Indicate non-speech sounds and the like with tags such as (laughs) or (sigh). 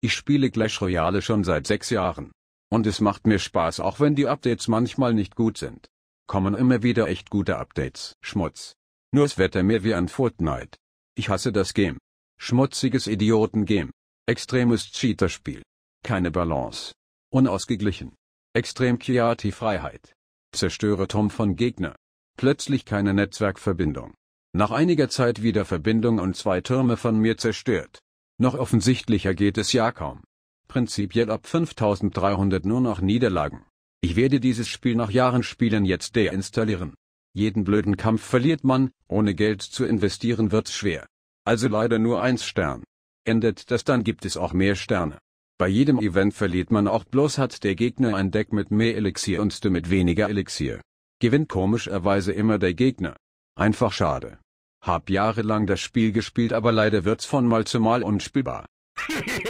Ich spiele Clash Royale schon seit sechs Jahren. Und es macht mir Spaß, auch wenn die Updates manchmal nicht gut sind. Kommen immer wieder echt gute Updates. Schmutz. Nur das Wetter mehr wie an Fortnite. Ich hasse das Game. Schmutziges Idioten-Game. Extremes Cheater-Spiel. Keine Balance. Unausgeglichen. Extrem Chiati-Freiheit. Zerstöre Tom von Gegner. Plötzlich keine Netzwerkverbindung. Nach einiger Zeit wieder Verbindung und zwei Türme von mir zerstört. Noch offensichtlicher geht es ja kaum. Prinzipiell ab 5300 nur noch Niederlagen. Ich werde dieses Spiel nach Jahren Spielen jetzt deinstallieren. Jeden blöden Kampf verliert man, ohne Geld zu investieren wird's schwer. Also leider nur eins Stern. Endet das dann gibt es auch mehr Sterne. Bei jedem Event verliert man auch bloß hat der Gegner ein Deck mit mehr Elixier und du mit weniger Elixier. Gewinnt komischerweise immer der Gegner. Einfach schade. Hab jahrelang das Spiel gespielt aber leider wird's von Mal zu Mal unspielbar. (laughs)